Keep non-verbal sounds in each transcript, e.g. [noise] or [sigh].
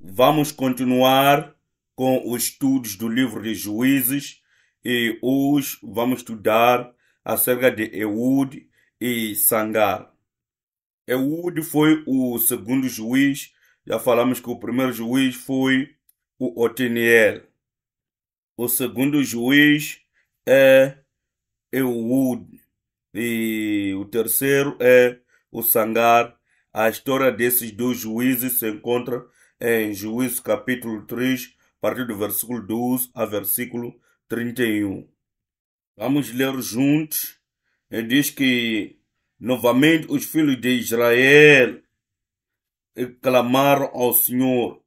Vamos continuar com os estudos do livro de Juízes e hoje vamos estudar acerca de Eud e Sangar. Eud foi o segundo juiz, já falamos que o primeiro juiz foi o Oteniel. O segundo juiz é Eud e o terceiro é o Sangar. A história desses dois juízes se encontra é em Juízo capítulo 3, a partir do versículo 12 a versículo 31. Vamos ler juntos. Ele é, diz que novamente os filhos de Israel clamaram ao Senhor,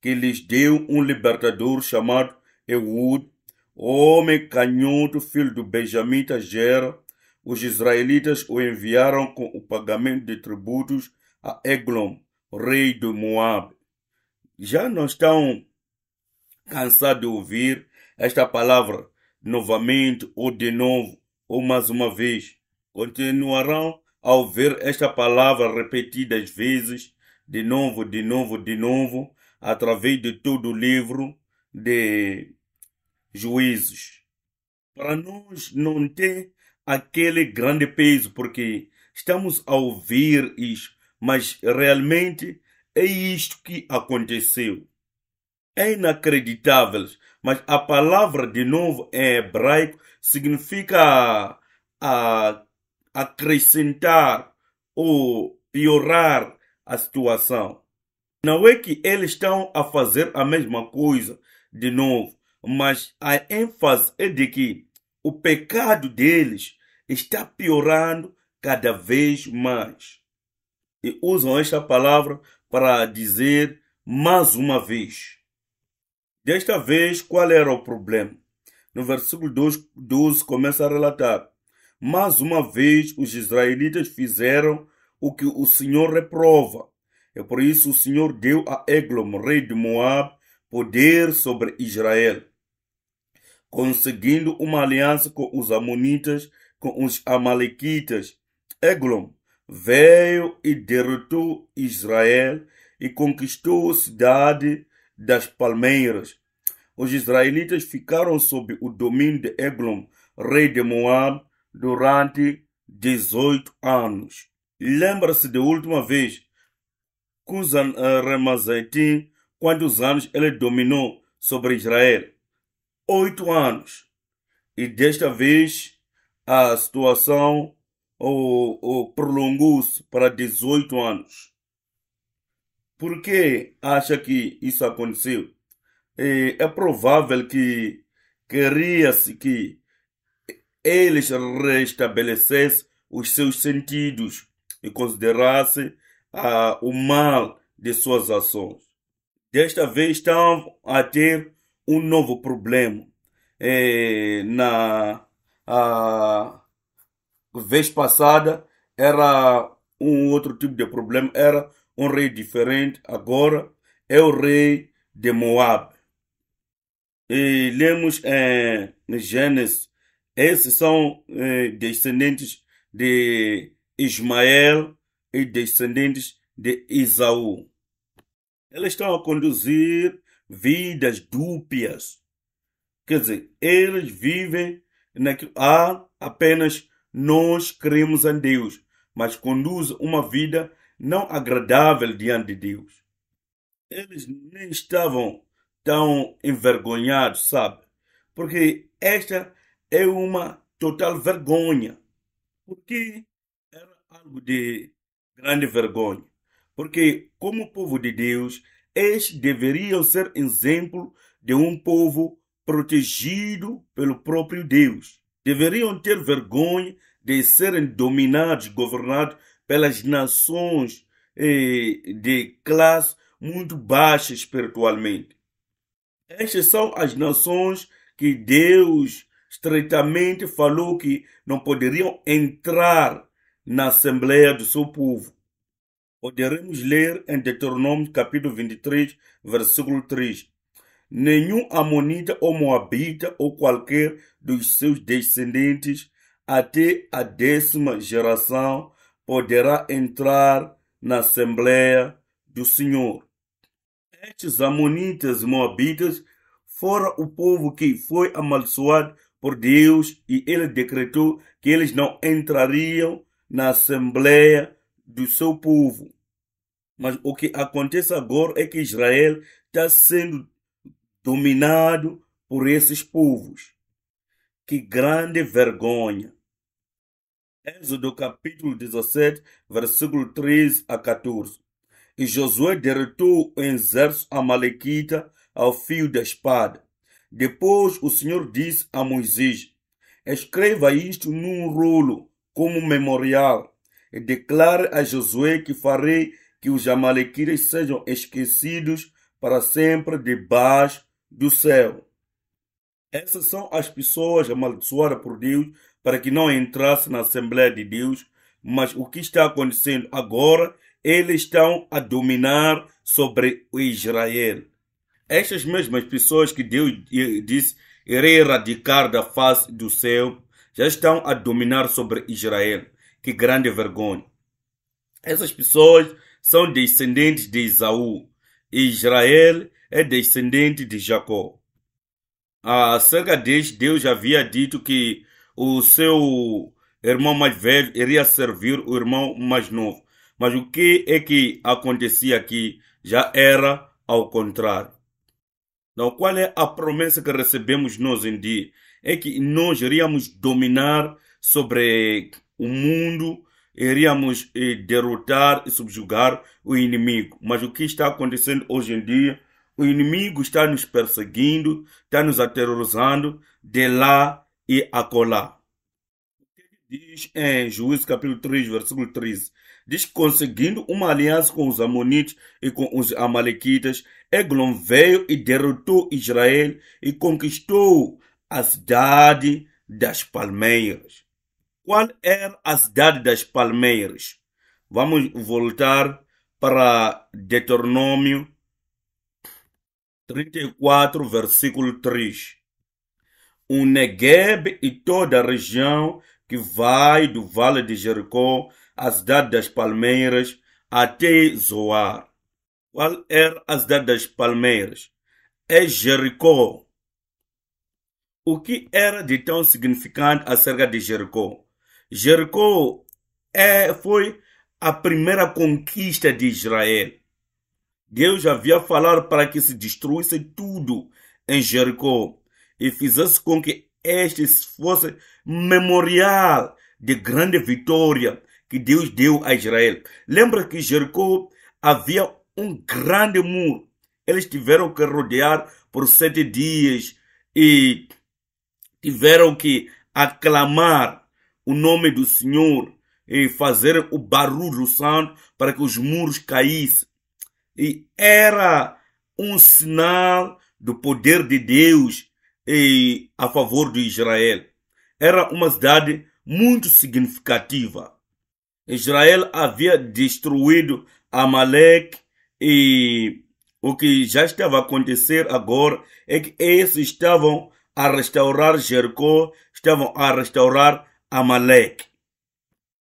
que lhes deu um libertador chamado Eud, homem canhoto, filho do Benjamita Gera. Os israelitas o enviaram com o pagamento de tributos a Eglon, rei de Moab. Já não estão cansados de ouvir esta palavra novamente ou de novo ou mais uma vez? Continuarão a ouvir esta palavra repetidas vezes, de novo, de novo, de novo, através de todo o livro de juízos. Para nós não tem aquele grande peso, porque estamos a ouvir isso, mas realmente é isto que aconteceu. É inacreditável, mas a palavra de novo em hebraico significa a, acrescentar ou piorar a situação. Não é que eles estão a fazer a mesma coisa de novo, mas a ênfase é de que o pecado deles está piorando cada vez mais. E usam esta palavra para dizer mais uma vez. Desta vez, qual era o problema? No versículo 12 começa a relatar: Mais uma vez os israelitas fizeram o que o Senhor reprova. É por isso o Senhor deu a Eglom, rei de Moab, poder sobre Israel, conseguindo uma aliança com os Amonitas, com os Amalequitas. Eglom veio e derrotou Israel e conquistou a cidade das palmeiras. Os israelitas ficaram sob o domínio de Eglon, rei de Moab, durante 18 anos. Lembra-se da última vez Cusan eh, Remazaitim, quantos anos ele dominou sobre Israel? Oito anos. E desta vez a situação ou, ou prolongou-se para 18 anos. Por que acha que isso aconteceu? É, é provável que queria-se que eles restabelecessem os seus sentidos e considerassem ah, o mal de suas ações. Desta vez estão a ter um novo problema eh, na, a, ah, vez passada era um outro tipo de problema, era um rei diferente, agora é o rei de Moab. E lemos em Gênesis, esses são eh, descendentes de Ismael e descendentes de Isaú. Eles estão a conduzir vidas dúpias. Quer dizer, eles vivem naquilo. Há apenas nós cremos em Deus, mas conduz uma vida não agradável diante de Deus. Eles nem estavam tão envergonhados, sabe? Porque esta é uma total vergonha. Porque era algo de grande vergonha. Porque, como povo de Deus, eles deveriam ser exemplo de um povo protegido pelo próprio Deus deveriam ter vergonha de serem dominados, governados pelas nações eh, de classe muito baixa espiritualmente. Estas são as nações que Deus estreitamente falou que não poderiam entrar na Assembleia do seu povo. Poderemos ler em Deuteronômio capítulo 23, versículo 3 nenhum Amonita ou Moabita ou qualquer dos seus descendentes até a décima geração poderá entrar na Assembleia do Senhor. Estes Amonitas e Moabitas foram o povo que foi amaldiçoado por Deus e ele decretou que eles não entrariam na Assembleia do seu povo. Mas o que acontece agora é que Israel está sendo dominado por esses povos. Que grande vergonha! Êxodo capítulo 17, versículo 13 a 14. E Josué derrotou o exército amalequita ao fio da espada. Depois o Senhor disse a Moisés: Escreva isto num rolo como memorial e declare a Josué que farei que os amalequitas sejam esquecidos para sempre debaixo do céu. Essas são as pessoas amaldiçoadas por Deus para que não entrasse na Assembleia de Deus, mas o que está acontecendo agora, eles estão a dominar sobre Israel. Estas mesmas pessoas que Deus disse irei erradicar da face do céu, já estão a dominar sobre Israel. Que grande vergonha! Essas pessoas são descendentes de Esaú. Israel é descendente de Jacó. Acerca deste Deus havia dito que o seu irmão mais velho iria servir o irmão mais novo. Mas o que é que acontecia aqui já era ao contrário. Então, qual é a promessa que recebemos nós em dia? É que nós iríamos dominar sobre o mundo, iríamos eh, derrotar e subjugar o inimigo. Mas o que está acontecendo hoje em dia o inimigo está nos perseguindo, está nos aterrorizando de lá e acolá. Diz em Juízes capítulo 3, versículo 13, diz que conseguindo uma aliança com os Amonites e com os Amalequitas, Eglon veio e derrotou Israel e conquistou a cidade das palmeiras. Qual era a cidade das palmeiras? Vamos voltar para Deuteronômio 34, versículo 3. O Negueb e toda a região que vai do vale de Jericó à cidade das palmeiras até Zoar. Qual era é a cidade das palmeiras? É Jericó. O que era de tão significante acerca de Jericó? Jericó é, foi a primeira conquista de Israel. Deus havia falado para que se destruísse tudo em Jericó e fizesse com que este fosse memorial de grande vitória que Deus deu a Israel. Lembra que Jericó havia um grande muro. Eles tiveram que rodear por sete dias e tiveram que aclamar o nome do Senhor e fazer o barulho santo para que os muros caíssem e era um sinal do poder de Deus e a favor de Israel. Era uma cidade muito significativa. Israel havia destruído Amalek e o que já estava a acontecer agora é que eles estavam a restaurar Jericó, estavam a restaurar Amalek.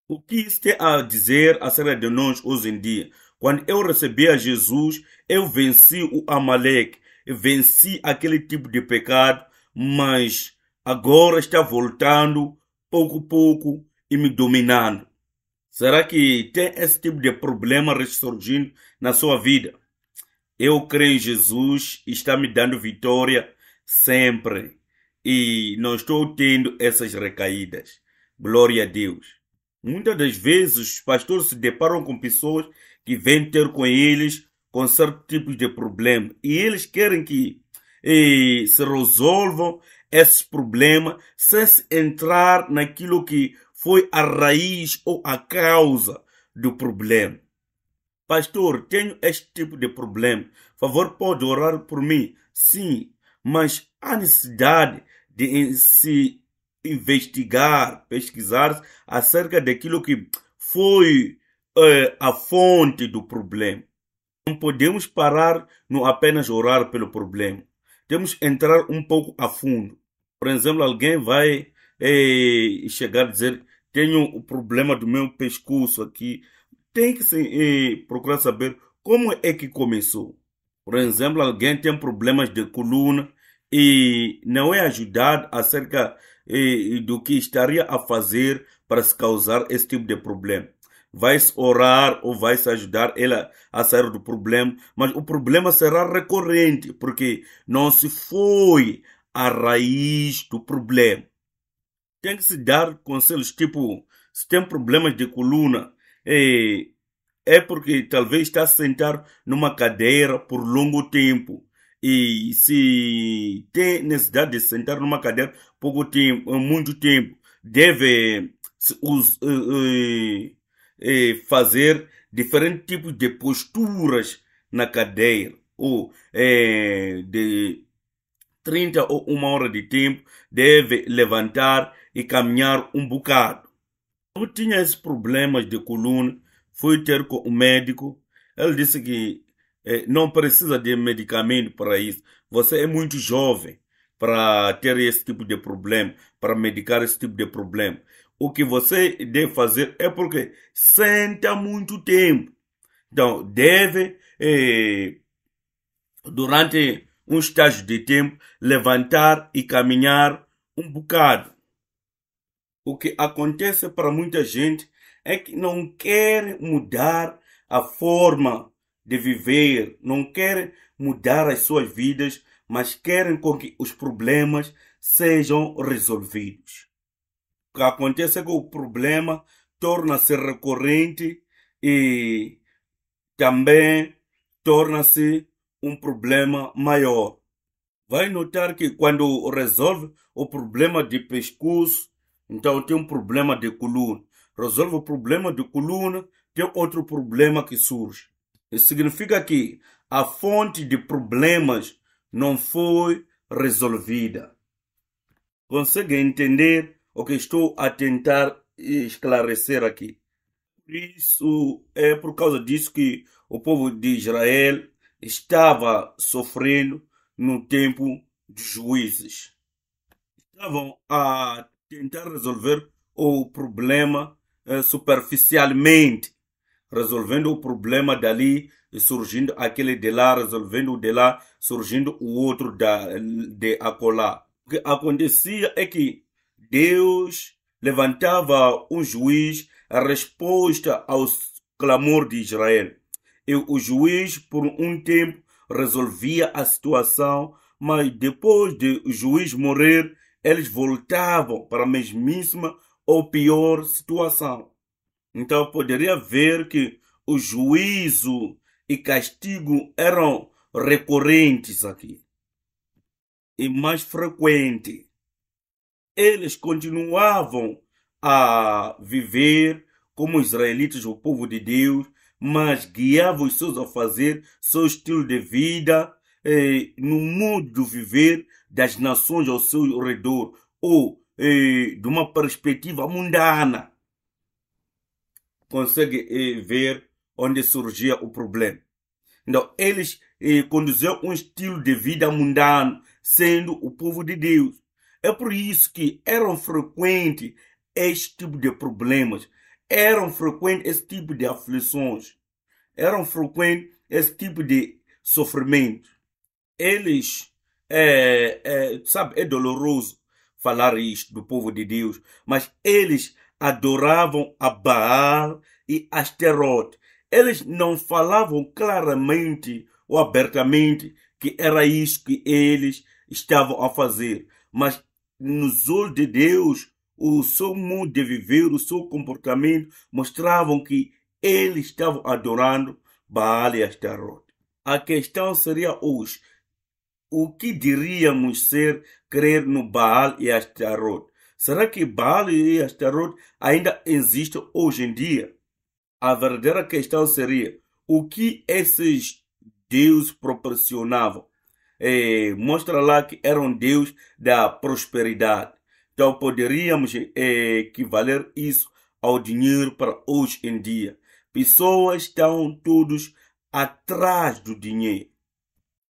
O que isso tem a dizer acerca de nós hoje em dia? Quando eu recebi a Jesus, eu venci o Amaleque, venci aquele tipo de pecado, mas agora está voltando pouco a pouco e me dominando. Será que tem esse tipo de problema ressurgindo na sua vida? Eu creio em Jesus, está me dando vitória sempre e não estou tendo essas recaídas. Glória a Deus. Muitas das vezes os pastores se deparam com pessoas que vêm ter com eles com certo tipo de problema. E eles querem que se resolvam esses problemas sem se entrar naquilo que foi a raiz ou a causa do problema. Pastor, tenho este tipo de problema. Por favor, pode orar por mim? Sim, mas há necessidade de se investigar, pesquisar acerca daquilo que foi é a fonte do problema. Não podemos parar no apenas orar pelo problema. Temos que entrar um pouco a fundo. Por exemplo, alguém vai é, chegar a dizer: Tenho o problema do meu pescoço aqui. Tem que se, é, procurar saber como é que começou. Por exemplo, alguém tem problemas de coluna e não é ajudado acerca eh, do que estaria a fazer para se causar esse tipo de problema vais orar ou vais ajudar ela a sair do problema, mas o problema será recorrente, porque não se foi a raiz do problema. Tem que se dar conselhos tipo, se tem problemas de coluna, é, é porque talvez está sentado numa cadeira por longo tempo. E se tem necessidade de sentar numa cadeira pouco tempo, eh, muito tempo, deve uh, uh, eh, fazer diferentes tipos de posturas na cadeia, ou eh, de 30 ou uma hora de tempo, deve levantar e caminhar um bocado. Eu tinha esses problemas de coluna, fui ter com o médico, ele disse que eh, não precisa de medicamento para isso, você é muito jovem para ter esse tipo de problema, para medicar esse tipo de problema o que você deve fazer é porque senta muito tempo. Então, deve, eh, durante um estágio de tempo, levantar e caminhar um bocado. O que acontece para muita gente é que não quer mudar a forma de viver, não quer mudar as suas vidas, mas querem com que os problemas sejam resolvidos acontece é que o problema torna-se recorrente e também torna-se um problema maior. Vai notar que quando resolve o problema de pescoço, então tem um problema de coluna. Resolve o problema de coluna, tem outro problema que surge. Isso significa que a fonte de problemas não foi resolvida. Consegue entender o que estou a tentar esclarecer aqui. isso, é por causa disso que o povo de Israel estava sofrendo no tempo dos juízes. Estavam a tentar resolver o problema eh, superficialmente, resolvendo o problema dali, surgindo aquele de lá, resolvendo o de lá, surgindo o outro de acolá. O que acontecia é que Deus levantava um juiz a resposta ao clamor de Israel. E o juiz, por um tempo, resolvia a situação, mas depois de o juiz morrer, eles voltavam para a mesmíssima ou pior situação. Então poderia ver que o juízo e castigo eram recorrentes aqui e mais frequentes eles continuavam a viver como israelitas, o povo de Deus, mas guiavam os seus a fazer, seu estilo de vida, eh, no modo de viver das nações ao seu redor, ou eh, de uma perspectiva mundana. Consegue eh, ver onde surgia o problema. Então, eles eh, conduziam um estilo de vida mundano, sendo o povo de Deus. É por isso que eram frequentes este tipo de problemas, eram frequentes esse tipo de aflições, eram frequentes esse tipo de sofrimento. Eles, é, é, sabe, é doloroso falar isto do povo de Deus, mas eles adoravam a Baal e Asterote. Eles não falavam claramente ou abertamente que era isso que eles estavam a fazer, mas nos olhos de Deus, o seu modo de viver, o seu comportamento, mostravam que eles estavam adorando Baal e Astaroth. A questão seria hoje, o que diríamos ser crer no Baal e Astaroth? Será que Baal e Astaroth ainda existem hoje em dia? A verdadeira questão seria, o que esses deuses proporcionavam? É, mostra lá que era um Deus da prosperidade. Então poderíamos é, equivaler isso ao dinheiro para hoje em dia. Pessoas estão todos atrás do dinheiro.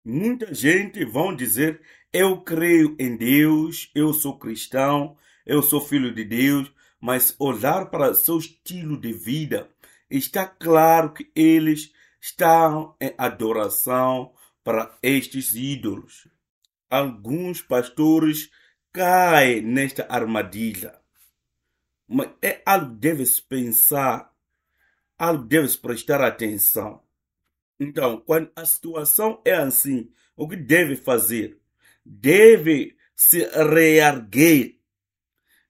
Muita gente vão dizer: eu creio em Deus, eu sou cristão, eu sou filho de Deus, mas olhar para seu estilo de vida está claro que eles estão em adoração para estes ídolos. Alguns pastores caem nesta armadilha. Mas é algo que deve-se pensar, algo que deve-se prestar atenção. Então, quando a situação é assim, o que deve fazer? Deve se reerguer.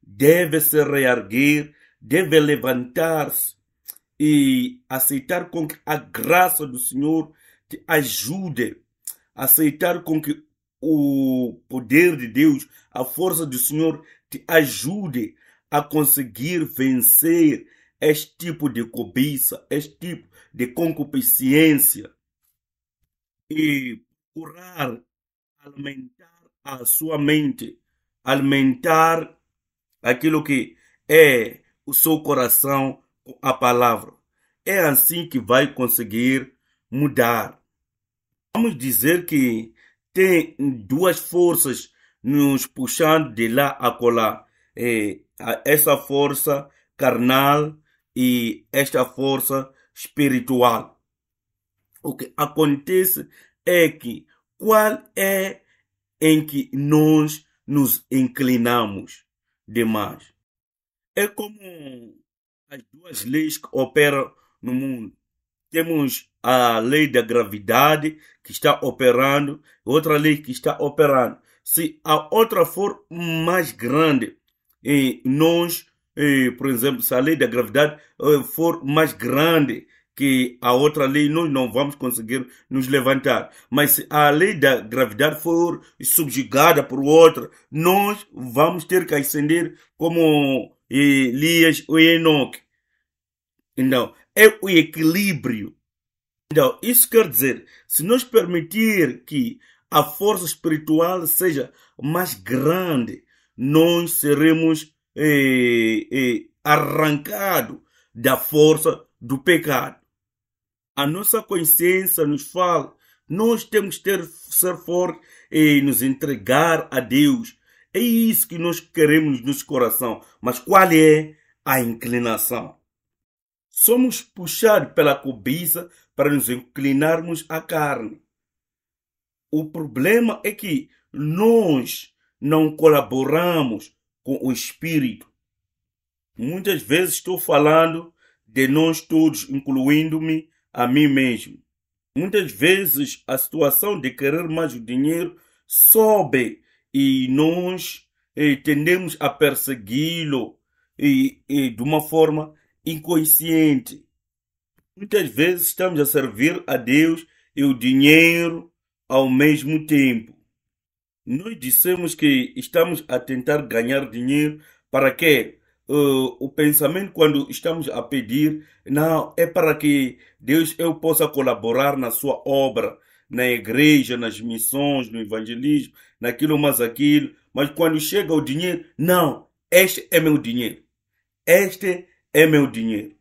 Deve se reerguer, deve levantar-se e aceitar com que a graça do Senhor te ajude aceitar com que o poder de Deus, a força do Senhor te ajude a conseguir vencer este tipo de cobiça, este tipo de concupiscência e curar, alimentar a sua mente, alimentar aquilo que é o seu coração com a palavra. É assim que vai conseguir mudar. Vamos dizer que tem duas forças nos puxando de lá a colar. É, essa força carnal e esta força espiritual. O que acontece é que qual é em que nós nos inclinamos demais. É como as duas leis que operam no mundo. Temos a lei da gravidade que está operando, outra lei que está operando. Se a outra for mais grande, e nós, e, por exemplo, se a lei da gravidade eh, for mais grande que a outra lei, nós não vamos conseguir nos levantar. Mas se a lei da gravidade for subjugada por outra, nós vamos ter que ascender como eh, Elias ou Enoque. Então, é o equilíbrio. Então, isso quer dizer, se nós permitir que a força espiritual seja mais grande, nós seremos eh, eh, arrancados da força do pecado. A nossa consciência nos fala, nós temos que ter, ser fortes e nos entregar a Deus. É isso que nós queremos no nosso coração. Mas qual é a inclinação? somos puxados pela cobiça para nos inclinarmos à carne. O problema é que nós não colaboramos com o Espírito. Muitas vezes estou falando de nós todos, incluindo-me a mim mesmo. Muitas vezes a situação de querer mais o dinheiro sobe e nós eh, tendemos a persegui-lo e, e de uma forma inconsciente. Muitas vezes estamos a servir a Deus e o dinheiro ao mesmo tempo. Nós dissemos que estamos a tentar ganhar dinheiro para quê? Uh, o pensamento quando estamos a pedir, não, é para que Deus eu possa colaborar na sua obra, na igreja, nas missões, no evangelismo, naquilo mais aquilo. Mas quando chega o dinheiro, não, este é meu dinheiro. Este é meu dinheiro.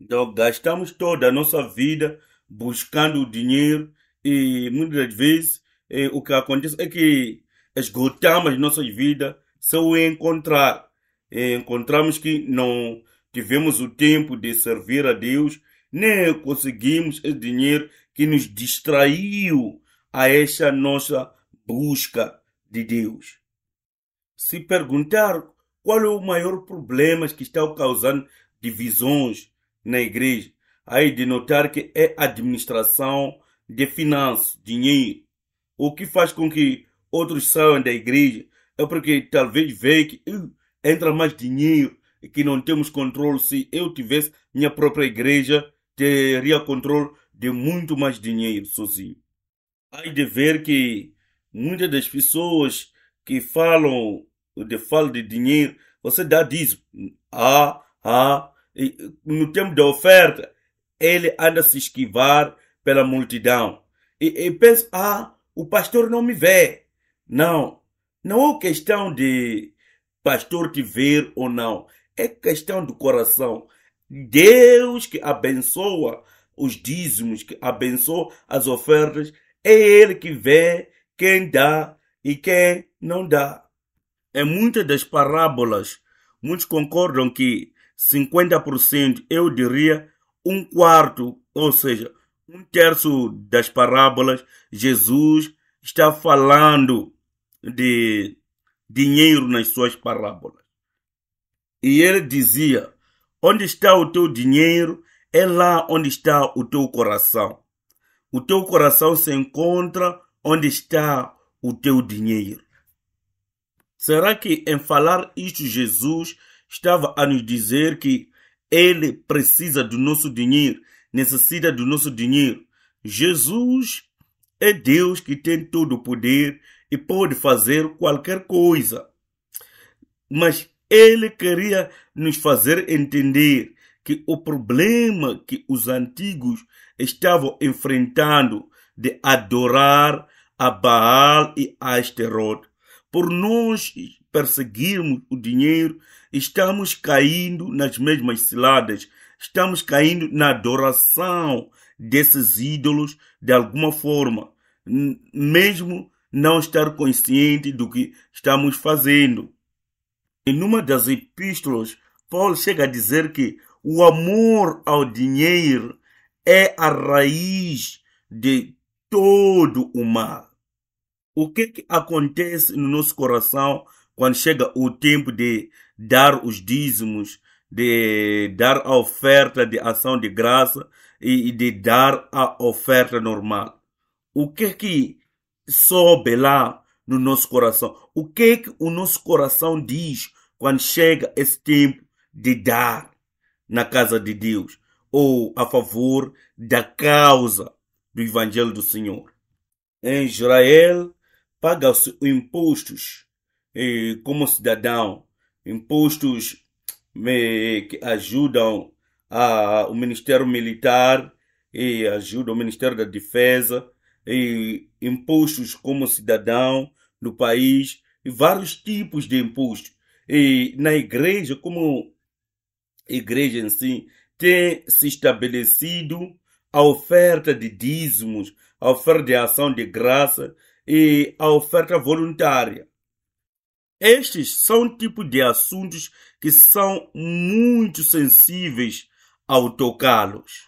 Então gastamos toda a nossa vida buscando o dinheiro e muitas vezes é, o que acontece é que esgotamos nossas vidas sem o encontrar. É, encontramos que não tivemos o tempo de servir a Deus, nem conseguimos esse dinheiro que nos distraiu a essa nossa busca de Deus. Se perguntar qual é o maior problema que está causando divisões na igreja, aí de notar que é administração de finanças, dinheiro. O que faz com que outros saiam da igreja é porque talvez veja que uh, entra mais dinheiro e que não temos controle. Se eu tivesse minha própria igreja, teria controle de muito mais dinheiro sozinho. Aí de ver que muitas das pessoas que falam de fala de dinheiro, você dá dízimo. Ah, ah, no tempo da oferta, ele anda a se esquivar pela multidão. E, e penso, ah, o pastor não me vê. Não, não é questão de pastor te ver ou não. É questão do coração. Deus que abençoa os dízimos, que abençoa as ofertas, é Ele que vê quem dá e quem não dá. Em é muitas das parábolas, muitos concordam que 50%, eu diria um quarto, ou seja, um terço das parábolas, Jesus está falando de dinheiro nas suas parábolas. E ele dizia: Onde está o teu dinheiro? É lá onde está o teu coração. O teu coração se encontra onde está o teu dinheiro. Será que em falar isto, Jesus estava a nos dizer que ele precisa do nosso dinheiro, necessita do nosso dinheiro. Jesus é Deus que tem todo o poder e pode fazer qualquer coisa. Mas ele queria nos fazer entender que o problema que os antigos estavam enfrentando de adorar a Baal e a Astaroth, por nós perseguirmos o dinheiro, estamos caindo nas mesmas ciladas, estamos caindo na adoração desses ídolos de alguma forma, mesmo não estar consciente do que estamos fazendo. Em uma das epístolas, Paulo chega a dizer que o amor ao dinheiro é a raiz de todo o mal. O que, que acontece no nosso coração quando chega o tempo de dar os dízimos, de dar a oferta de ação de graça e de dar a oferta normal. O que é que sobe lá no nosso coração? O que é que o nosso coração diz quando chega esse tempo de dar na casa de Deus ou a favor da causa do Evangelho do Senhor? Em Israel, paga-se impostos como cidadão, impostos que ajudam a, o Ministério Militar e ajuda o Ministério da Defesa e impostos como cidadão do país e vários tipos de impostos. E na igreja, como igreja em si, tem se estabelecido a oferta de dízimos, a oferta de ação de graça e a oferta voluntária. Estes são um tipo de assuntos que são muito sensíveis ao tocá-los.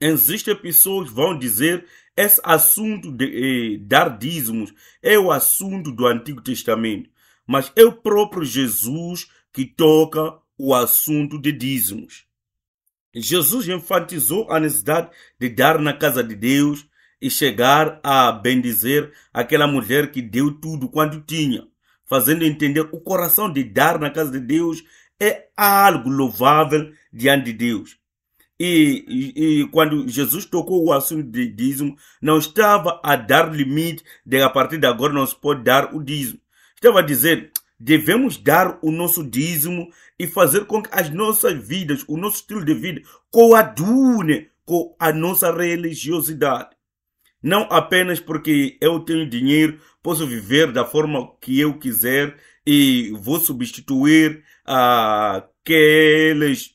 Existem pessoas que vão dizer esse assunto de eh, dar dízimos é o assunto do Antigo Testamento, mas é o próprio Jesus que toca o assunto de dízimos. Jesus enfatizou a necessidade de dar na casa de Deus e chegar a bendizer aquela mulher que deu tudo quanto tinha fazendo entender o coração de dar na casa de Deus é algo louvável diante de Deus. E, e, e, quando Jesus tocou o assunto de dízimo, não estava a dar limite de a partir de agora não se pode dar o dízimo. Estava a dizer, devemos dar o nosso dízimo e fazer com que as nossas vidas, o nosso estilo de vida coadune com a nossa religiosidade. Não apenas porque eu tenho dinheiro, posso viver da forma que eu quiser e vou substituir ah, aqueles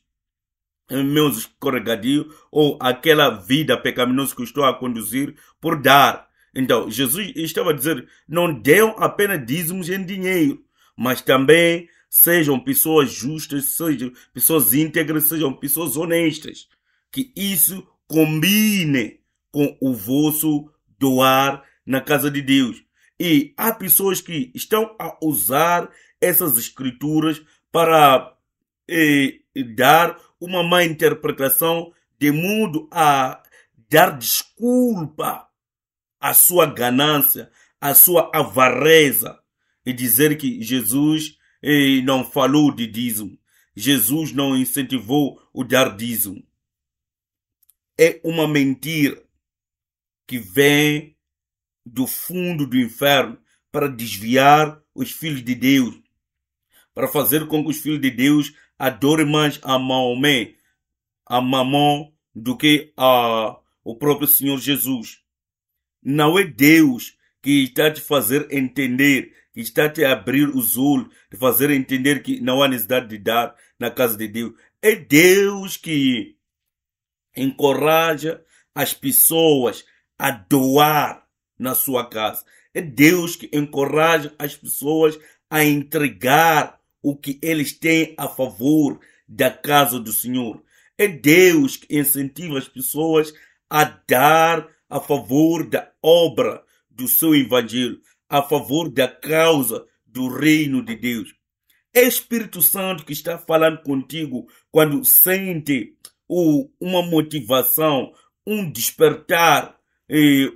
eh, meus escorregadios ou aquela vida pecaminosa que estou a conduzir por dar. Então, Jesus estava a dizer: não deem apenas dízimos em dinheiro, mas também sejam pessoas justas, sejam pessoas íntegras, sejam pessoas honestas. Que isso combine com o vosso doar na casa de Deus. E há pessoas que estão a usar essas escrituras para eh, dar uma má interpretação de mundo a dar desculpa à sua ganância, à sua avareza e dizer que Jesus eh, não falou de dízimo. Jesus não incentivou o dar dízimo. É uma mentira que vem do fundo do inferno para desviar os filhos de Deus, para fazer com que os filhos de Deus adorem mais a Maomé, a Mamon, do que a o próprio Senhor Jesus. Não é Deus que está te fazer entender, que está te abrir os olhos, de fazer entender que não há necessidade de dar na casa de Deus. É Deus que encoraja as pessoas a doar na sua casa. É Deus que encoraja as pessoas a entregar o que eles têm a favor da casa do Senhor. É Deus que incentiva as pessoas a dar a favor da obra do seu evangelho, a favor da causa do reino de Deus. É o Espírito Santo que está falando contigo quando sente uma motivação, um despertar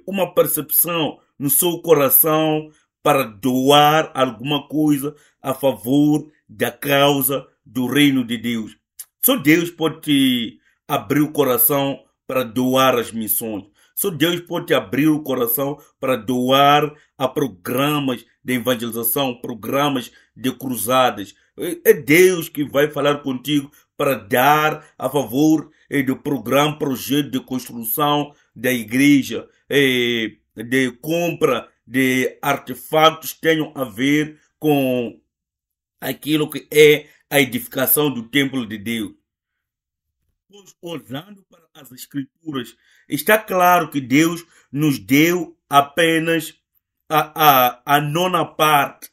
uma percepção no seu coração para doar alguma coisa a favor da causa do reino de Deus. Só Deus pode te abrir o coração para doar as missões. Só Deus pode abrir o coração para doar a programas de evangelização, programas de cruzadas. É Deus que vai falar contigo para dar a favor eh, do programa, projeto de construção da igreja, eh, de compra de artefatos tenham a ver com aquilo que é a edificação do templo de Deus. Pois, olhando para as Escrituras, está claro que Deus nos deu apenas a, a, a nona parte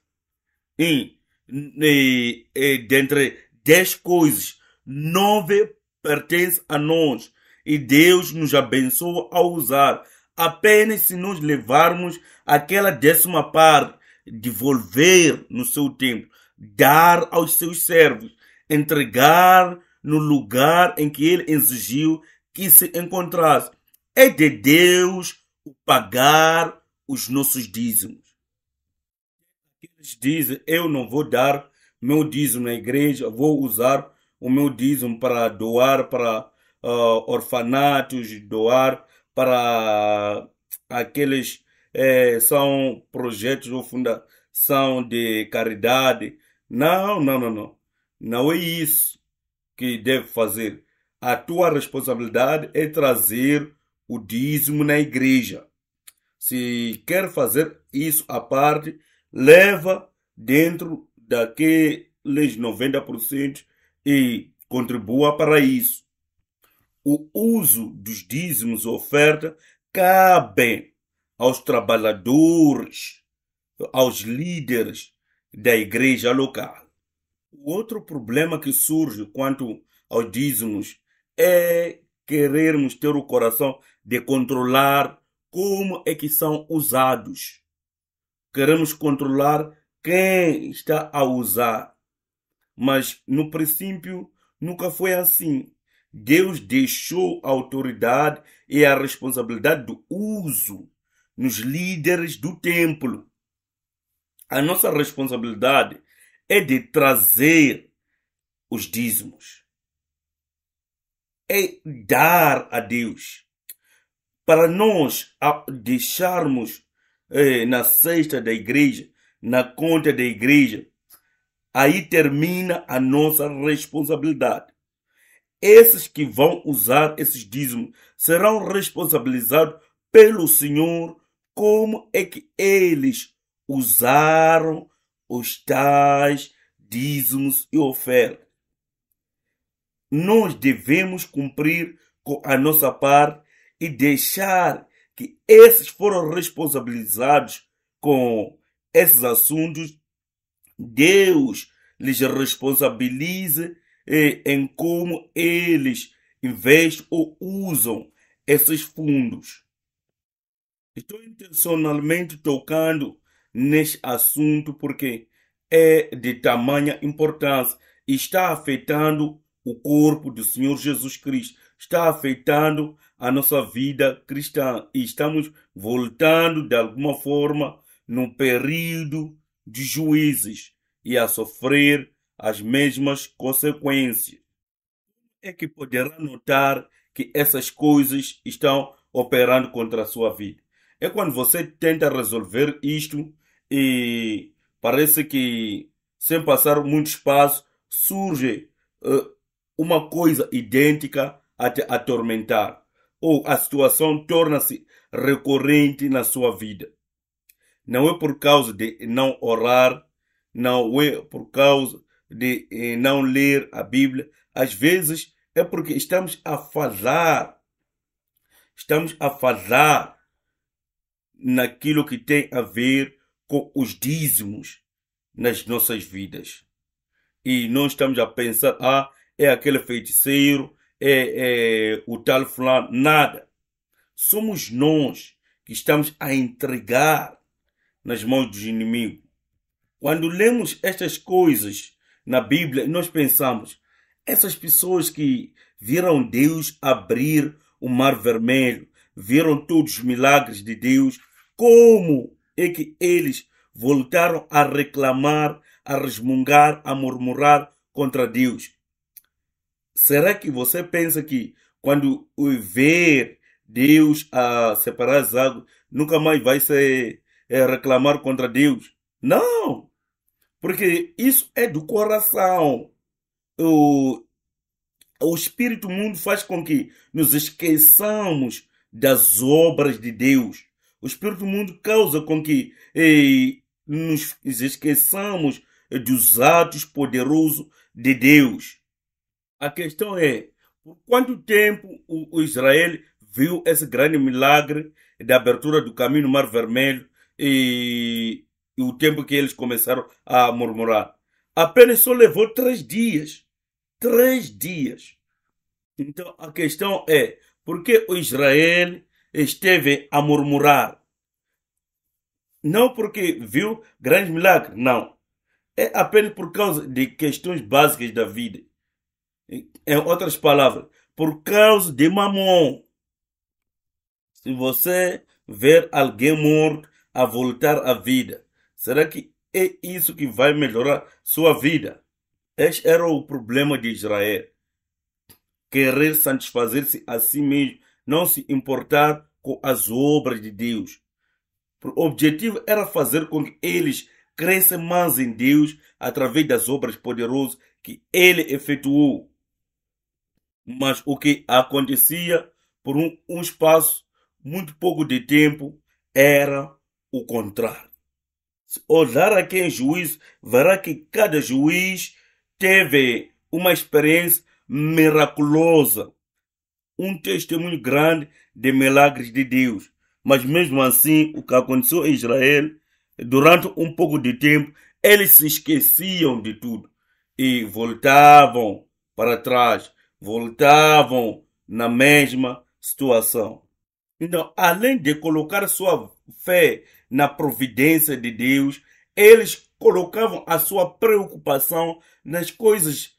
e, e, e eh, dentre dez coisas nove pertence a nós e Deus nos abençoa ao usar apenas se nos levarmos aquela décima parte, devolver no seu tempo, dar aos seus servos, entregar no lugar em que ele exigiu que se encontrasse. É de Deus o pagar os nossos dízimos. Eles dizem: Eu não vou dar meu dízimo na igreja, vou usar o meu dízimo para doar para uh, orfanatos, doar para aqueles eh, são projetos ou fundação de caridade. Não, não, não, não. Não é isso que deve fazer. A tua responsabilidade é trazer o dízimo na igreja. Se quer fazer isso à parte, leva dentro daqueles 90% e contribua para isso. O uso dos dízimos e oferta cabe aos trabalhadores, aos líderes da igreja local. Outro problema que surge quanto aos dízimos é querermos ter o coração de controlar como é que são usados. Queremos controlar quem está a usar. Mas no princípio nunca foi assim. Deus deixou a autoridade e a responsabilidade do uso nos líderes do templo. A nossa responsabilidade é de trazer os dízimos, é dar a Deus. Para nós deixarmos eh, na cesta da igreja, na conta da igreja, Aí termina a nossa responsabilidade. Esses que vão usar esses dízimos serão responsabilizados pelo Senhor como é que eles usaram os tais dízimos e ofertas. Nós devemos cumprir com a nossa parte e deixar que esses foram responsabilizados com esses assuntos Deus lhes responsabilize eh, em como eles investem ou usam esses fundos. Estou intencionalmente tocando neste assunto porque é de tamanha importância e está afetando o corpo do Senhor Jesus Cristo, está afetando a nossa vida cristã e estamos voltando de alguma forma num período de juízes e a sofrer as mesmas consequências. É que poderá notar que essas coisas estão operando contra a sua vida. É quando você tenta resolver isto e parece que, sem passar muito espaço, surge uh, uma coisa idêntica a te atormentar, ou a situação torna-se recorrente na sua vida. Não é por causa de não orar, não é por causa de eh, não ler a Bíblia. Às vezes é porque estamos a falar, Estamos a falar naquilo que tem a ver com os dízimos nas nossas vidas. E não estamos a pensar, ah, é aquele feiticeiro, é, é o tal fulano, nada. Somos nós que estamos a entregar nas mãos do inimigo. Quando lemos estas coisas na Bíblia, nós pensamos, essas pessoas que viram Deus abrir o mar vermelho, viram todos os milagres de Deus, como é que eles voltaram a reclamar, a resmungar, a murmurar contra Deus? Será que você pensa que quando ver Deus a separar as águas, nunca mais vai ser é, reclamar contra Deus. Não! Porque isso é do coração. O, o espírito mundo faz com que nos esqueçamos das obras de Deus. O espírito mundo causa com que nos esqueçamos dos atos poderosos de Deus. A questão é, por quanto tempo o, o Israel viu esse grande milagre da abertura do caminho do Mar Vermelho e, e o tempo que eles começaram a murmurar. Apenas só levou três dias. Três dias. Então a questão é: por que o Israel esteve a murmurar? Não porque viu grandes milagres, não. É apenas por causa de questões básicas da vida. Em outras palavras, por causa de mamon. Se você ver alguém morto, a voltar à vida? Será que é isso que vai melhorar sua vida? Este era o problema de Israel. Querer satisfazer-se a si mesmo, não se importar com as obras de Deus. O objetivo era fazer com que eles crescem mais em Deus através das obras poderosas que ele efetuou. Mas o que acontecia por um, um espaço muito pouco de tempo era o contrário. Se olhar é aqui em juízo, verá que cada juiz teve uma experiência miraculosa, um testemunho grande de milagres de Deus. Mas mesmo assim, o que aconteceu em Israel, durante um pouco de tempo, eles se esqueciam de tudo e voltavam para trás, voltavam na mesma situação. Então, além de colocar sua fé na providência de Deus, eles colocavam a sua preocupação nas coisas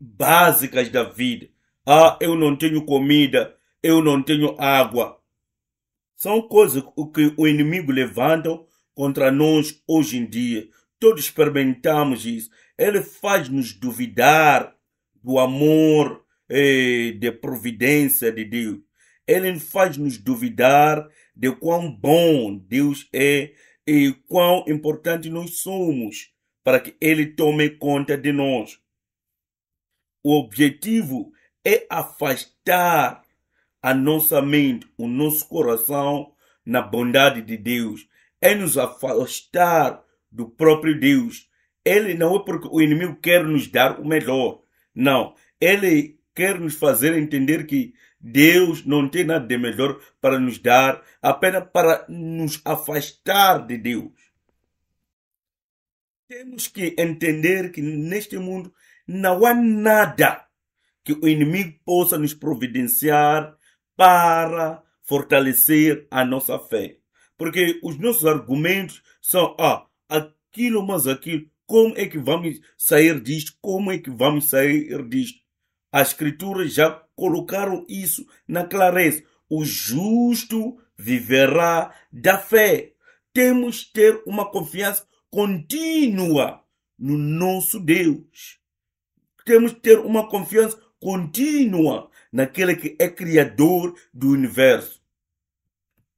básicas da vida. Ah, eu não tenho comida, eu não tenho água. São coisas que o inimigo levanta contra nós hoje em dia. Todos experimentamos isso. Ele faz-nos duvidar do amor eh, e da providência de Deus. Ele faz-nos duvidar de quão bom Deus é e quão importante nós somos para que Ele tome conta de nós. O objetivo é afastar a nossa mente, o nosso coração na bondade de Deus, é nos afastar do próprio Deus. Ele não é porque o inimigo quer nos dar o melhor, não. Ele quer nos fazer entender que Deus não tem nada de melhor para nos dar, apenas para nos afastar de Deus. Temos que entender que neste mundo não há nada que o inimigo possa nos providenciar para fortalecer a nossa fé. Porque os nossos argumentos são, ah, aquilo mais aquilo, como é que vamos sair disto? Como é que vamos sair disto? As Escrituras já colocaram isso na clareza. O justo viverá da fé. Temos que ter uma confiança contínua no nosso Deus. Temos que ter uma confiança contínua naquele que é Criador do universo.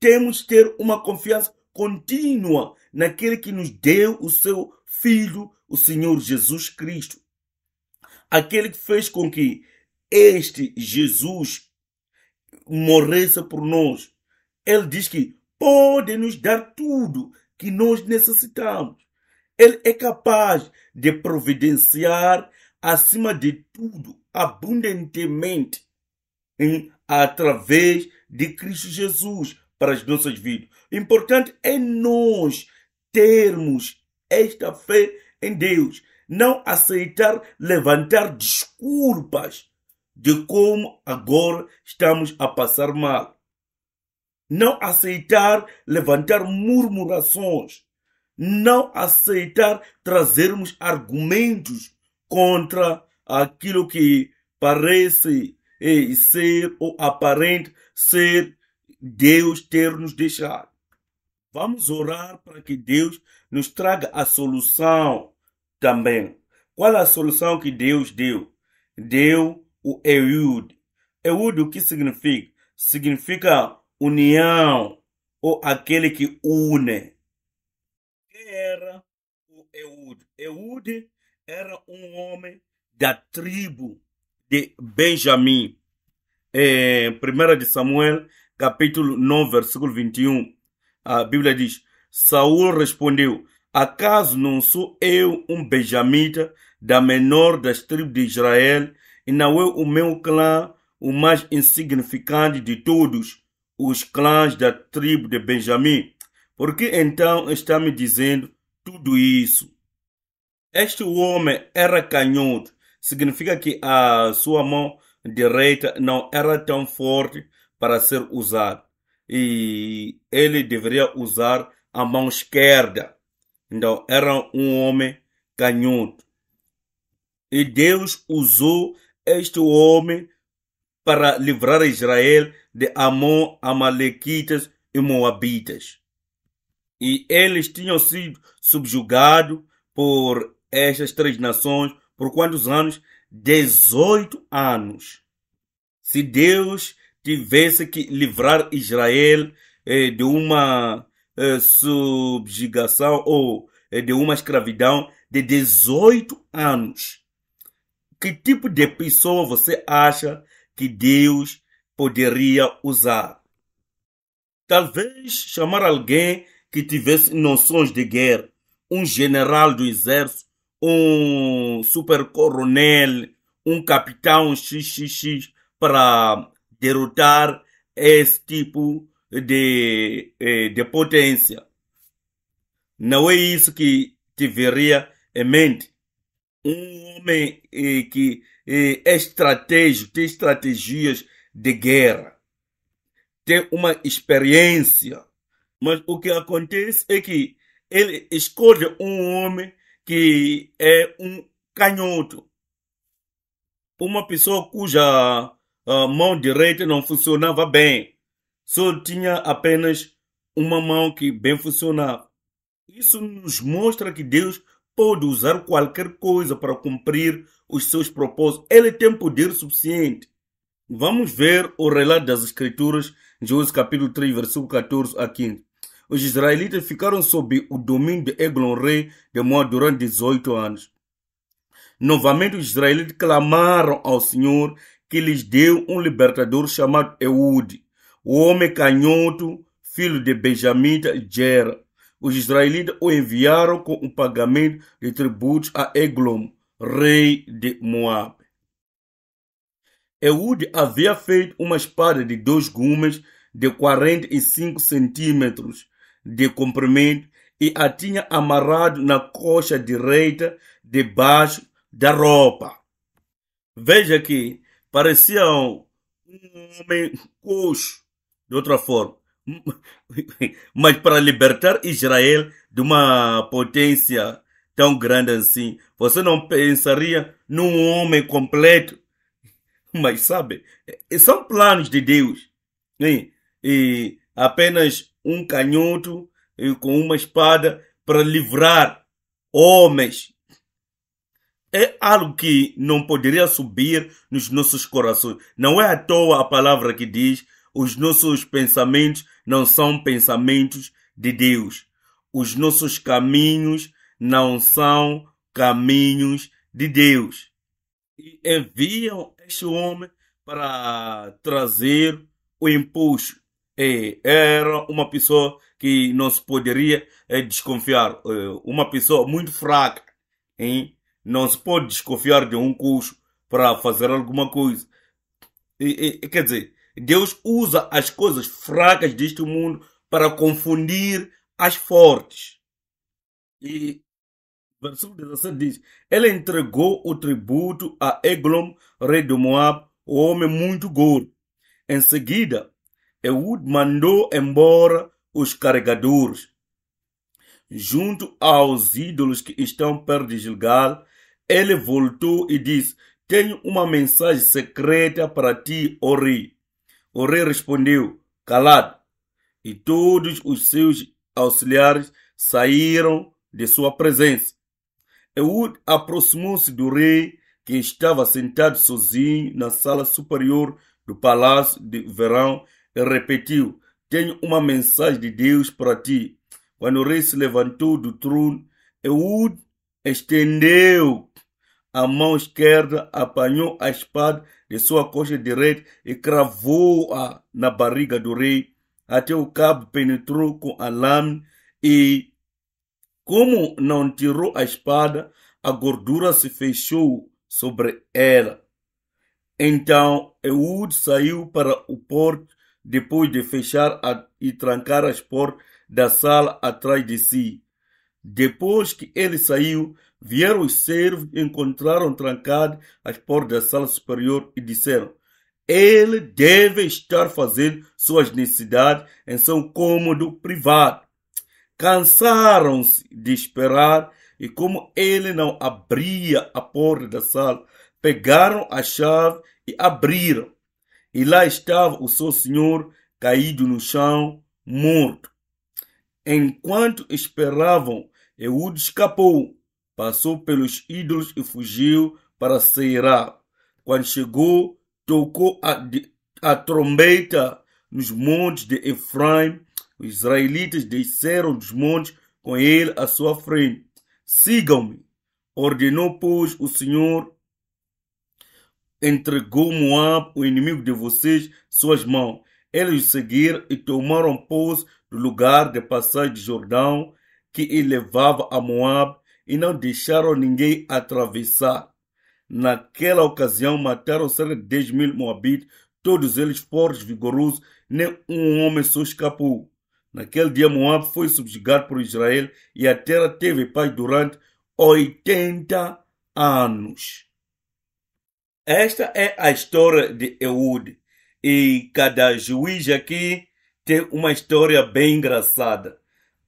Temos que ter uma confiança contínua naquele que nos deu o seu Filho, o Senhor Jesus Cristo aquele que fez com que este Jesus morresse por nós. Ele diz que pode nos dar tudo que nós necessitamos. Ele é capaz de providenciar, acima de tudo, abundantemente, através de Cristo Jesus para as nossas vidas. O importante é nós termos esta fé em Deus, não aceitar levantar desculpas de como agora estamos a passar mal. Não aceitar levantar murmurações. Não aceitar trazermos argumentos contra aquilo que parece ser ou aparente ser Deus ter nos deixado. Vamos orar para que Deus nos traga a solução também. Qual a solução que Deus deu? Deu o Eud. Eud o que significa? Significa união ou aquele que une. Quem era o Eud? Eud era um homem da tribo de Benjamim. É, 1 de Samuel, capítulo 9, versículo 21. A Bíblia diz: Saul respondeu: Acaso não sou eu um benjamita da menor das tribos de Israel, e não é o meu clã o mais insignificante de todos os clãs da tribo de Benjamim? Por que então está me dizendo tudo isso? Este homem era canhoto, significa que a sua mão direita não era tão forte para ser usada, e ele deveria usar a mão esquerda. Então, era um homem canhoto. E Deus usou este homem para livrar Israel de Amon, Amalequitas e Moabitas. E eles tinham sido subjugados por estas três nações por quantos anos? 18 anos. Se Deus tivesse que livrar Israel eh, de uma é, subjugação ou é, de uma escravidão de 18 anos. Que tipo de pessoa você acha que Deus poderia usar? Talvez chamar alguém que tivesse noções de guerra, um general do exército, um supercoronel, um capitão XXX para derrotar esse tipo de, eh, de potência. Não é isso que tiveria em mente. Um homem eh, que eh, é estratégico, tem estratégias de guerra, tem uma experiência. Mas o que acontece é que ele escolhe um homem que é um canhoto, uma pessoa cuja ah, mão direita não funcionava bem só tinha apenas uma mão que bem funcionava. Isso nos mostra que Deus pode usar qualquer coisa para cumprir os seus propósitos. Ele tem poder suficiente. Vamos ver o relato das Escrituras, João capítulo 3, versículo 14 a 15. Os israelitas ficaram sob o domínio de Eglon, rei de Moab, durante 18 anos. Novamente, os israelitas clamaram ao Senhor, que lhes deu um libertador chamado Eude o homem canhoto, filho de Benjamita, Gera. Os israelitas o enviaram com um pagamento de tributos a Eglom, rei de Moab. Eude havia feito uma espada de dois gumes de 45 centímetros de comprimento e a tinha amarrado na coxa direita debaixo da roupa. Veja que parecia um homem coxo de outra forma. [laughs] Mas para libertar Israel de uma potência tão grande assim, você não pensaria num homem completo. [laughs] Mas sabe, são planos de Deus. E, e apenas um canhoto com uma espada para livrar homens. É algo que não poderia subir nos nossos corações. Não é à toa a palavra que diz os nossos pensamentos não são pensamentos de Deus. Os nossos caminhos não são caminhos de Deus. E enviam este homem para trazer o impulso. E era uma pessoa que não se poderia eh, desconfiar, eh, uma pessoa muito fraca. Hein? Não se pode desconfiar de um curso para fazer alguma coisa. E, e, quer dizer, Deus usa as coisas fracas deste mundo para confundir as fortes. E versículo 17 diz: Ela entregou o tributo a Eglom, rei do Moab, o homem muito gordo. Em seguida, Eud mandou embora os carregadores. Junto aos ídolos que estão perto de Gilgal, ele voltou e disse: Tenho uma mensagem secreta para ti, oh rei. O rei respondeu: Calado. E todos os seus auxiliares saíram de sua presença. Eud aproximou-se do rei, que estava sentado sozinho na sala superior do palácio de verão, e repetiu: Tenho uma mensagem de Deus para ti. Quando o rei se levantou do trono, Eud estendeu a mão esquerda, apanhou a espada de sua coxa direita e cravou-a na barriga do rei, até o cabo penetrou com a lâmina e, como não tirou a espada, a gordura se fechou sobre ela. Então Eud saiu para o porto, depois de fechar a, e trancar as portas da sala atrás de si. Depois que ele saiu, vieram os servos e encontraram trancado as portas da sala superior e disseram: Ele deve estar fazendo suas necessidades em seu cômodo privado. Cansaram-se de esperar e, como ele não abria a porta da sala, pegaram a chave e abriram. E lá estava o seu senhor caído no chão, morto. Enquanto esperavam, o escapou, passou pelos ídolos e fugiu para Seirá. Quando chegou, tocou a, a trombeta nos montes de Efraim. Os israelitas desceram dos montes com ele à sua frente. Sigam-me, ordenou, pois, o Senhor. Entregou Moab, o inimigo de vocês, suas mãos. Eles o seguiram e tomaram posse do lugar de passagem de Jordão, que elevava a Moab e não deixaram ninguém atravessar. Naquela ocasião mataram cerca de 10 mil moabitas, todos eles fortes, vigorosos, nem um homem só escapou. Naquele dia Moab foi subjugado por Israel e a terra teve paz durante 80 anos. Esta é a história de Eude e cada juiz aqui tem uma história bem engraçada.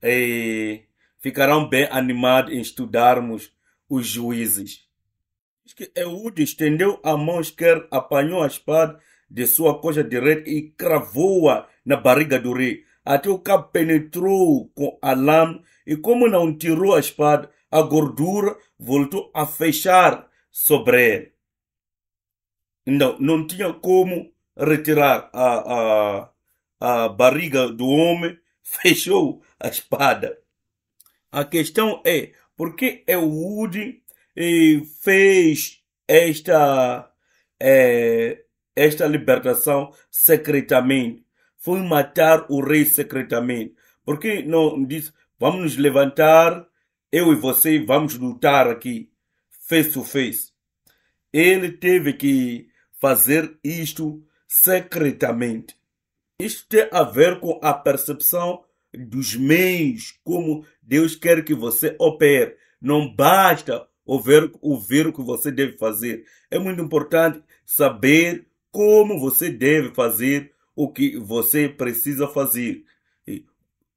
E ficarão bem animados em estudarmos os juízes. Diz que estendeu a mão esquerda, apanhou a espada de sua coxa direita e cravou-a na barriga do rei, até o cabo penetrou com a lama e como não tirou a espada, a gordura voltou a fechar sobre ele. Não não tinha como retirar a, a, a barriga do homem, [laughs] fechou a espada. A questão é por que é e eh, fez esta, é, esta libertação secretamente? Foi matar o rei secretamente. Por que não disse, vamos nos levantar, eu e você vamos lutar aqui, face to face? Ele teve que fazer isto secretamente. Isto tem a ver com a percepção dos meios como Deus quer que você opere. Não basta ouvir, ouvir o que você deve fazer. É muito importante saber como você deve fazer o que você precisa fazer.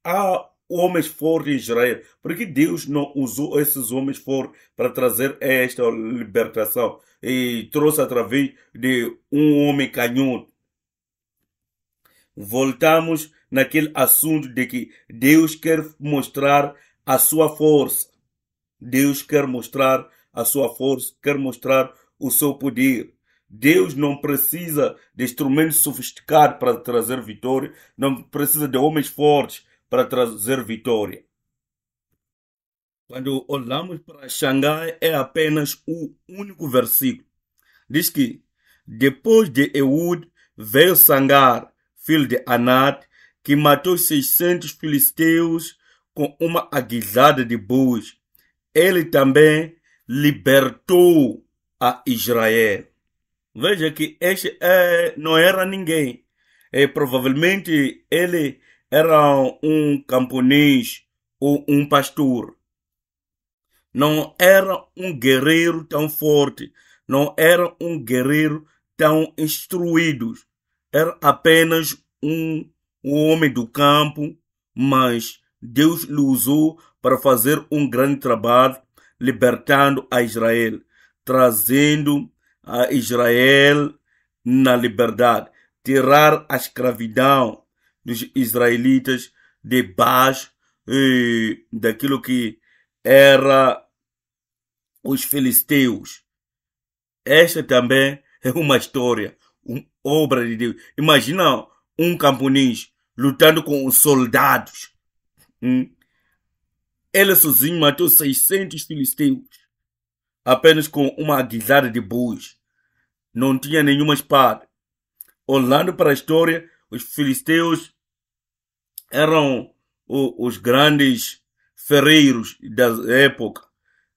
Há homens fortes em Israel. Por que Deus não usou esses homens fortes para trazer esta libertação? E trouxe através de um homem canhoto. Voltamos naquele assunto de que Deus quer mostrar a sua força. Deus quer mostrar a sua força, quer mostrar o seu poder. Deus não precisa de instrumentos sofisticados para trazer vitória, não precisa de homens fortes para trazer vitória. Quando olhamos para Xangai, é apenas o único versículo. Diz que depois de Eud veio Sangar, filho de Anat, que matou 600 filisteus com uma aguizada de bois. Ele também libertou a Israel. Veja que este é, não era ninguém. Eh, provavelmente ele era um camponês ou um pastor. Não era um guerreiro tão forte. Não era um guerreiro tão instruído. Era apenas um um homem do campo, mas Deus lhe usou para fazer um grande trabalho, libertando a Israel, trazendo a Israel na liberdade, tirar a escravidão dos israelitas debaixo daquilo que era os filisteus. Esta também é uma história, uma obra de Deus. Imagina um camponês lutando com os soldados. Hum? Ele sozinho matou 600 filisteus, apenas com uma guisada de bois. Não tinha nenhuma espada. Olhando para a história, os filisteus eram os grandes ferreiros da época.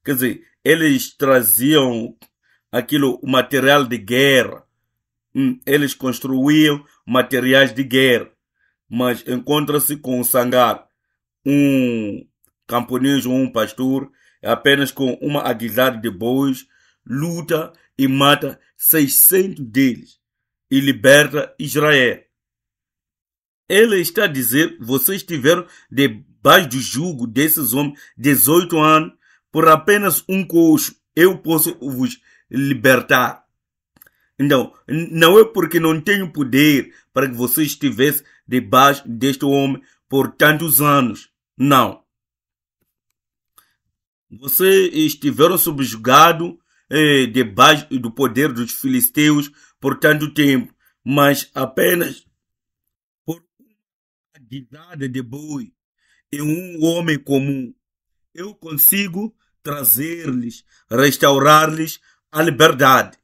Quer dizer, eles traziam aquilo, o material de guerra. Hum? Eles construíam materiais de guerra mas encontra-se com o sangar, um camponês ou um pastor, é apenas com uma aguilhada de bois, luta e mata 600 deles e liberta Israel. Ele está a dizer: vocês tiveram debaixo do jugo desses homens 18 anos, por apenas um coxo, eu posso vos libertar. Então, não é porque não tenho poder para que você estivesse debaixo deste homem por tantos anos. Não. Vocês estiveram subjugados eh, debaixo do poder dos filisteus por tanto tempo, mas apenas por uma guisada de boi e um homem comum. Eu consigo trazer-lhes, restaurar-lhes a liberdade.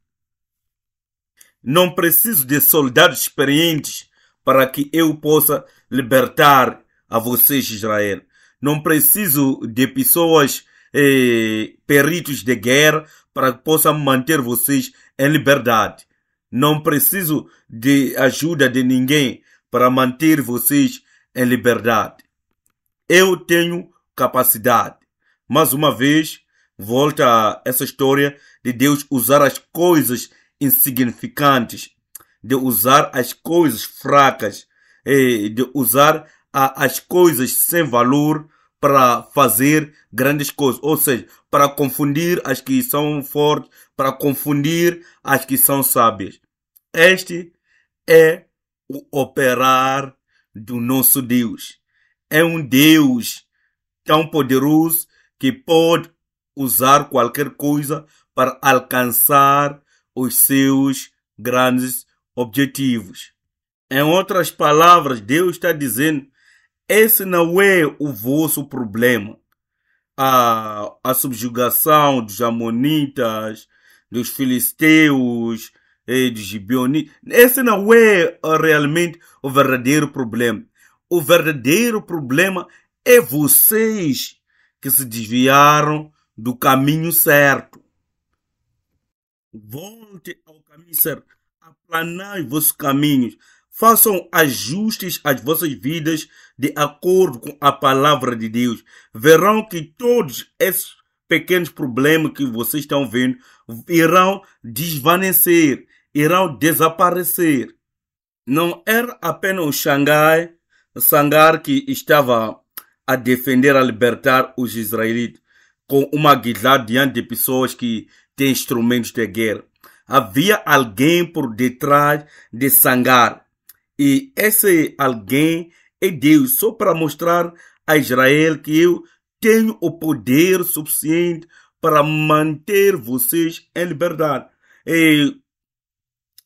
Não preciso de soldados experientes para que eu possa libertar a vocês, Israel. Não preciso de pessoas eh, peritos de guerra para que possam manter vocês em liberdade. Não preciso de ajuda de ninguém para manter vocês em liberdade. Eu tenho capacidade. Mais uma vez, volta essa história de Deus usar as coisas insignificantes, de usar as coisas fracas, eh, de usar as coisas sem valor para fazer grandes coisas, ou seja, para confundir as que são fortes, para confundir as que são sábias. Este é o operar do nosso Deus. É um Deus tão poderoso que pode usar qualquer coisa para alcançar os seus grandes objetivos. Em outras palavras, Deus está dizendo: esse não é o vosso problema. A, a subjugação dos Amonitas, dos Filisteus, e dos Gibeonitas, esse não é ah, realmente o verdadeiro problema. O verdadeiro problema é vocês que se desviaram do caminho certo. Volte ao caminho certo. Aplanai vossos caminhos. Façam ajustes às vossas vidas de acordo com a palavra de Deus. Verão que todos esses pequenos problemas que vocês estão vendo irão desvanecer, irão desaparecer. Não era apenas o Xangai, Sangar que estava a defender, a libertar os israelitas com uma guisada diante de pessoas que de instrumentos de guerra. Havia alguém por detrás de Sangar. E esse alguém é Deus, só para mostrar a Israel que eu tenho o poder suficiente para manter vocês em liberdade. E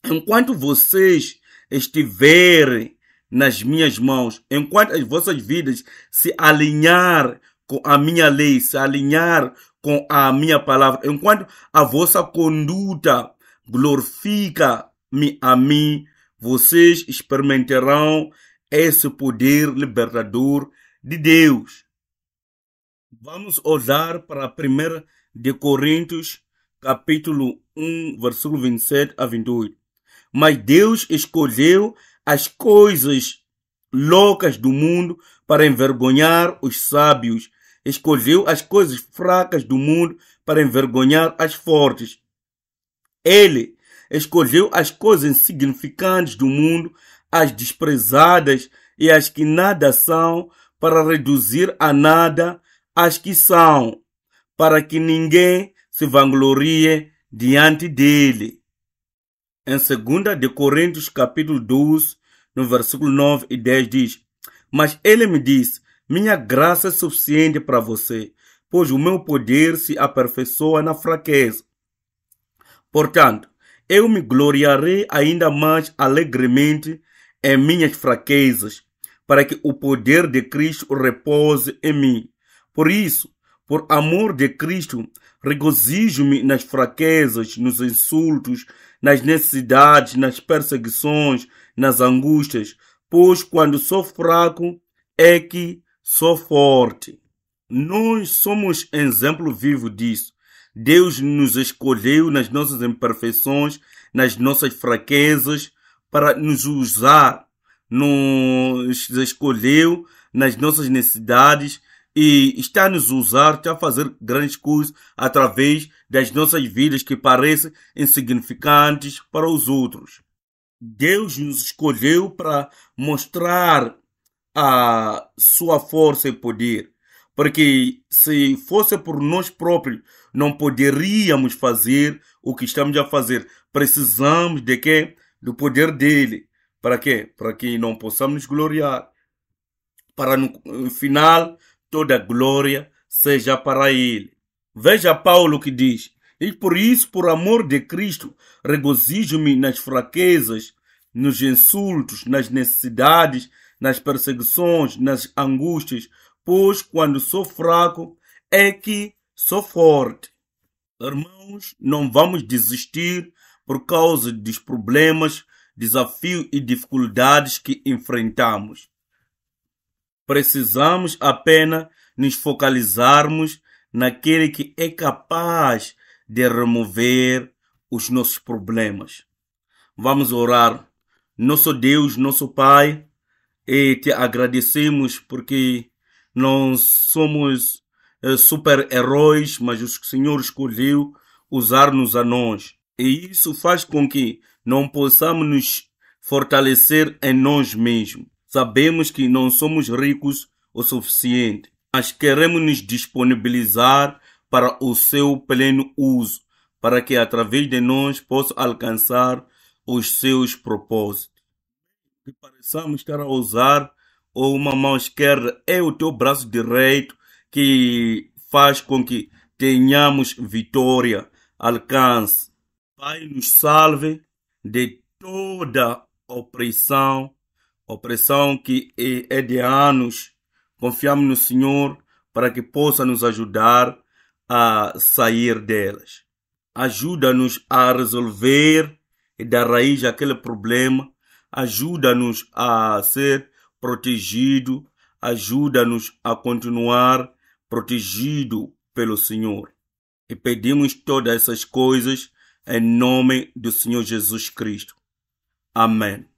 enquanto vocês estiverem nas minhas mãos, enquanto as vossas vidas se alinhar com a minha lei, se alinhar com a minha palavra, enquanto a vossa conduta glorifica-me a mim, vocês experimentarão esse poder libertador de Deus. Vamos olhar para 1 de Coríntios, capítulo 1, versículo 27 a 28. Mas Deus escolheu as coisas loucas do mundo para envergonhar os sábios escolheu as coisas fracas do mundo para envergonhar as fortes. Ele escolheu as coisas insignificantes do mundo, as desprezadas e as que nada são, para reduzir a nada as que são, para que ninguém se vanglorie diante dele. Em 2 de Coríntios capítulo 12, no versículo 9 e 10 diz: Mas ele me disse: minha graça é suficiente para você, pois o meu poder se aperfeiçoa na fraqueza. Portanto, eu me gloriarei ainda mais alegremente em minhas fraquezas, para que o poder de Cristo repouse em mim. Por isso, por amor de Cristo, regozijo-me nas fraquezas, nos insultos, nas necessidades, nas perseguições, nas angústias, pois quando sou fraco é que sou forte. Nós somos exemplo vivo disso. Deus nos escolheu nas nossas imperfeições, nas nossas fraquezas, para nos usar. Nos escolheu nas nossas necessidades e está a nos usar, está a fazer grandes coisas através das nossas vidas que parecem insignificantes para os outros. Deus nos escolheu para mostrar a sua força e poder. Porque se fosse por nós próprios, não poderíamos fazer o que estamos a fazer. Precisamos de quê? Do poder dele. Para quê? Para que não possamos nos gloriar. Para no final, toda glória seja para ele. Veja Paulo que diz: E por isso, por amor de Cristo, regozijo-me nas fraquezas, nos insultos, nas necessidades, nas perseguições, nas angústias, pois quando sou fraco é que sou forte. Irmãos, não vamos desistir por causa dos problemas, desafios e dificuldades que enfrentamos. Precisamos apenas nos focalizarmos naquele que é capaz de remover os nossos problemas. Vamos orar. Nosso Deus, nosso Pai, e te agradecemos porque não somos eh, super-heróis, mas o Senhor escolheu usar-nos a nós. E isso faz com que não possamos nos fortalecer em nós mesmos. Sabemos que não somos ricos o suficiente, mas queremos nos disponibilizar para o seu pleno uso, para que através de nós possa alcançar os seus propósitos que pareçamos estar a usar, ou uma mão esquerda é o teu braço direito que faz com que tenhamos vitória, alcance. Pai, nos salve de toda opressão, opressão que é, é de anos. Confiamos no Senhor para que possa nos ajudar a sair delas. Ajuda-nos a resolver dar raiz àquele problema ajuda-nos a ser protegido, ajuda-nos a continuar protegido pelo Senhor. E pedimos todas essas coisas em nome do Senhor Jesus Cristo. Amém.